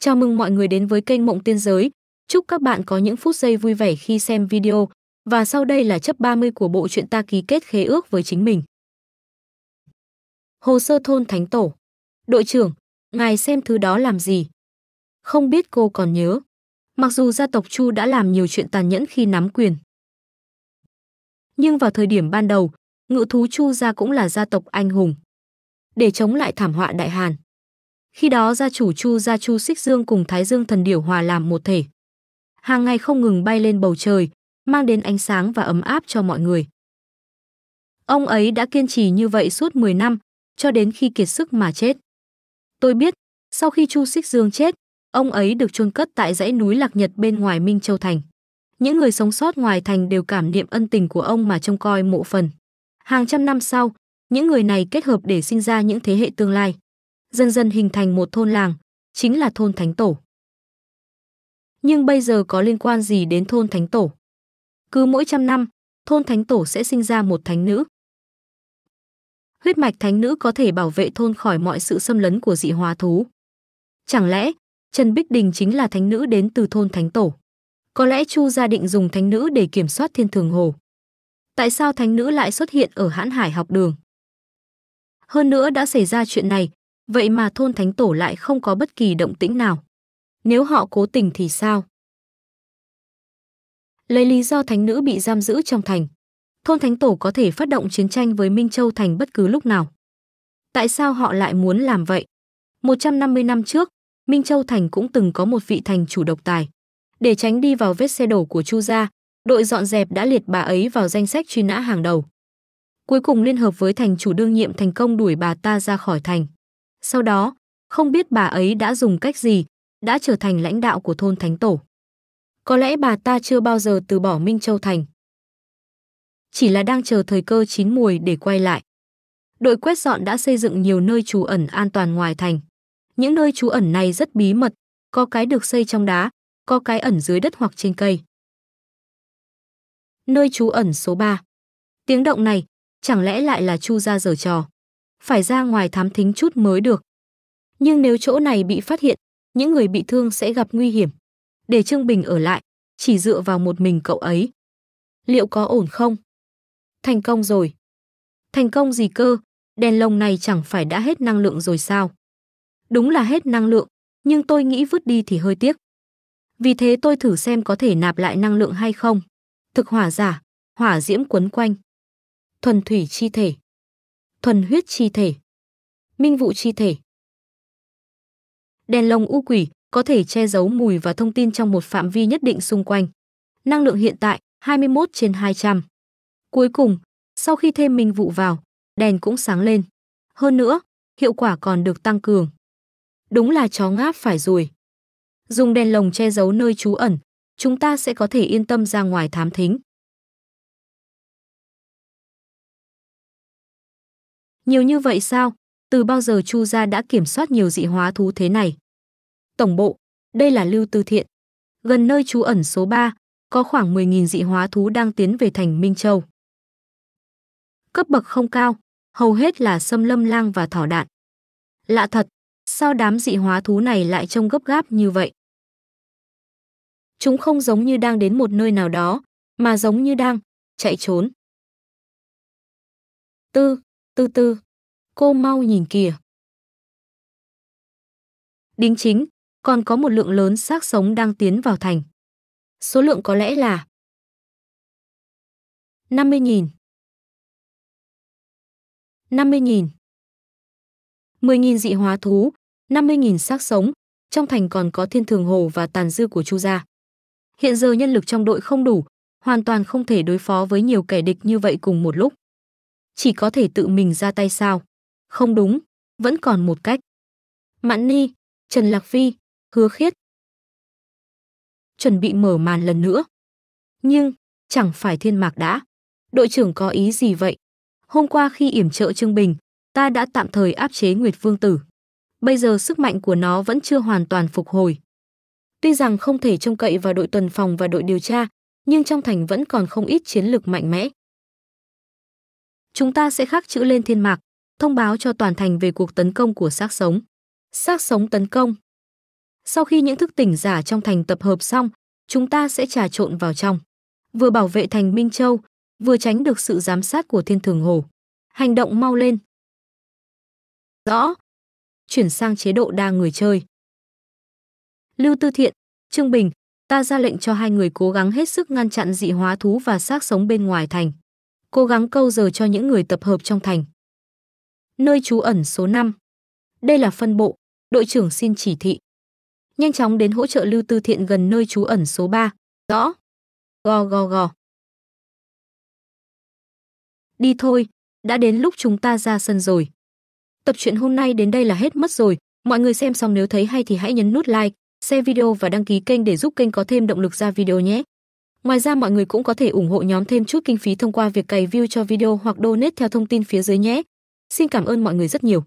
Chào mừng mọi người đến với kênh Mộng Tiên Giới. Chúc các bạn có những phút giây vui vẻ khi xem video. Và sau đây là chấp 30 của bộ truyện ta ký kết khế ước với chính mình. Hồ sơ thôn Thánh Tổ Đội trưởng, ngài xem thứ đó làm gì? Không biết cô còn nhớ. Mặc dù gia tộc Chu đã làm nhiều chuyện tàn nhẫn khi nắm quyền. Nhưng vào thời điểm ban đầu, ngự thú Chu gia cũng là gia tộc anh hùng. Để chống lại thảm họa đại Hàn, khi đó gia chủ Chu Gia Chu Xích Dương cùng Thái Dương Thần Điểu hòa làm một thể. Hàng ngày không ngừng bay lên bầu trời, mang đến ánh sáng và ấm áp cho mọi người. Ông ấy đã kiên trì như vậy suốt 10 năm, cho đến khi kiệt sức mà chết. Tôi biết, sau khi Chu Xích Dương chết, ông ấy được chôn cất tại dãy núi Lạc Nhật bên ngoài Minh Châu Thành. Những người sống sót ngoài thành đều cảm niệm ân tình của ông mà trông coi mộ phần. Hàng trăm năm sau, những người này kết hợp để sinh ra những thế hệ tương lai dần dần hình thành một thôn làng, chính là thôn Thánh Tổ. Nhưng bây giờ có liên quan gì đến thôn Thánh Tổ? Cứ mỗi trăm năm, thôn Thánh Tổ sẽ sinh ra một thánh nữ. Huyết mạch thánh nữ có thể bảo vệ thôn khỏi mọi sự xâm lấn của dị hóa thú. Chẳng lẽ Trần Bích Đình chính là thánh nữ đến từ thôn Thánh Tổ? Có lẽ Chu gia định dùng thánh nữ để kiểm soát thiên thường hồ. Tại sao thánh nữ lại xuất hiện ở hãn hải học đường? Hơn nữa đã xảy ra chuyện này, vậy mà thôn thánh tổ lại không có bất kỳ động tĩnh nào. Nếu họ cố tình thì sao? Lấy lý do thánh nữ bị giam giữ trong thành, thôn thánh tổ có thể phát động chiến tranh với Minh Châu thành bất cứ lúc nào. Tại sao họ lại muốn làm vậy? 150 năm trước, Minh Châu thành cũng từng có một vị thành chủ độc tài. Để tránh đi vào vết xe đổ của Chu gia, đội dọn dẹp đã liệt bà ấy vào danh sách truy nã hàng đầu. Cuối cùng liên hợp với thành chủ đương nhiệm thành công đuổi bà ta ra khỏi thành. Sau đó, không biết bà ấy đã dùng cách gì, đã trở thành lãnh đạo của thôn Thánh Tổ. Có lẽ bà ta chưa bao giờ từ bỏ Minh Châu Thành. Chỉ là đang chờ thời cơ chín mùi để quay lại. Đội quét dọn đã xây dựng nhiều nơi trú ẩn an toàn ngoài thành. Những nơi trú ẩn này rất bí mật, có cái được xây trong đá, có cái ẩn dưới đất hoặc trên cây. Nơi trú ẩn số 3 Tiếng động này, chẳng lẽ lại là Chu gia giở trò? phải ra ngoài thám thính chút mới được. Nhưng nếu chỗ này bị phát hiện, những người bị thương sẽ gặp nguy hiểm. Để Trương Bình ở lại, chỉ dựa vào một mình cậu ấy. Liệu có ổn không? Thành công rồi. Thành công gì cơ? Đèn lồng này chẳng phải đã hết năng lượng rồi sao? Đúng là hết năng lượng, nhưng tôi nghĩ vứt đi thì hơi tiếc. Vì thế tôi thử xem có thể nạp lại năng lượng hay không. Thực hỏa giả, hỏa diễm quấn quanh. Thuần thủy chi thể thuần huyết chi thể. Minh vụ chi thể. Đèn lồng u quỷ có thể che giấu mùi và thông tin trong một phạm vi nhất định xung quanh. Năng lượng hiện tại 21 trên 200. Cuối cùng, sau khi thêm minh vụ vào, đèn cũng sáng lên. Hơn nữa, hiệu quả còn được tăng cường. Đúng là chó ngáp phải rồi. Dùng đèn lồng che giấu nơi trú ẩn, chúng ta sẽ có thể yên tâm ra ngoài thám thính. Nhiều như vậy sao? Từ bao giờ Chu gia đã kiểm soát nhiều dị hóa thú thế này? Tổng bộ, đây là Lưu Tư Thiện. Gần nơi chú ẩn số 3, có khoảng 10.000 dị hóa thú đang tiến về thành Minh Châu. Cấp bậc không cao, hầu hết là xâm lâm lang và thỏ đạn. Lạ thật, sao đám dị hóa thú này lại trông gấp gáp như vậy? Chúng không giống như đang đến một nơi nào đó, mà giống như đang chạy trốn. Tư, Tư tư. Cô mau nhìn kìa. Đính chính, còn có một lượng lớn xác sống đang tiến vào thành. Số lượng có lẽ là 50.000 50.000 10.000 dị hóa thú, 50.000 xác sống, trong thành còn có thiên thường hồ và tàn dư của Chu gia. Hiện giờ nhân lực trong đội không đủ, hoàn toàn không thể đối phó với nhiều kẻ địch như vậy cùng một lúc chỉ có thể tự mình ra tay sao? Không đúng, vẫn còn một cách. Mạn Ni, Trần Lạc Phi, Hứa Khiết. Chuẩn bị mở màn lần nữa. Nhưng, chẳng phải thiên mạc đã. Đội trưởng có ý gì vậy? Hôm qua khi yểm trợ Trương Bình, ta đã tạm thời áp chế Nguyệt Vương Tử. Bây giờ sức mạnh của nó vẫn chưa hoàn toàn phục hồi. Tuy rằng không thể trông cậy vào đội tuần phòng và đội điều tra, nhưng trong thành vẫn còn không ít chiến lực mạnh mẽ. Chúng ta sẽ khắc chữ lên thiên mạc, thông báo cho toàn thành về cuộc tấn công của xác sống. Xác sống tấn công. Sau khi những thức tỉnh giả trong thành tập hợp xong, chúng ta sẽ trà trộn vào trong, vừa bảo vệ thành Minh Châu, vừa tránh được sự giám sát của Thiên Thường Hồ. Hành động mau lên. Rõ. Chuyển sang chế độ đa người chơi. Lưu Tư Thiện, Trương Bình, ta ra lệnh cho hai người cố gắng hết sức ngăn chặn dị hóa thú và xác sống bên ngoài thành cố gắng câu giờ cho những người tập hợp trong thành. Nơi trú ẩn số 5. Đây là phân bộ, đội trưởng xin chỉ thị. Nhanh chóng đến hỗ trợ Lưu Tư Thiện gần nơi trú ẩn số 3. Rõ. Gò gò gò. Đi thôi, đã đến lúc chúng ta ra sân rồi. Tập truyện hôm nay đến đây là hết mất rồi. Mọi người xem xong nếu thấy hay thì hãy nhấn nút like, share video và đăng ký kênh để giúp kênh có thêm động lực ra video nhé. Ngoài ra mọi người cũng có thể ủng hộ nhóm thêm chút kinh phí thông qua việc cày view cho video hoặc donate theo thông tin phía dưới nhé. Xin cảm ơn mọi người rất nhiều.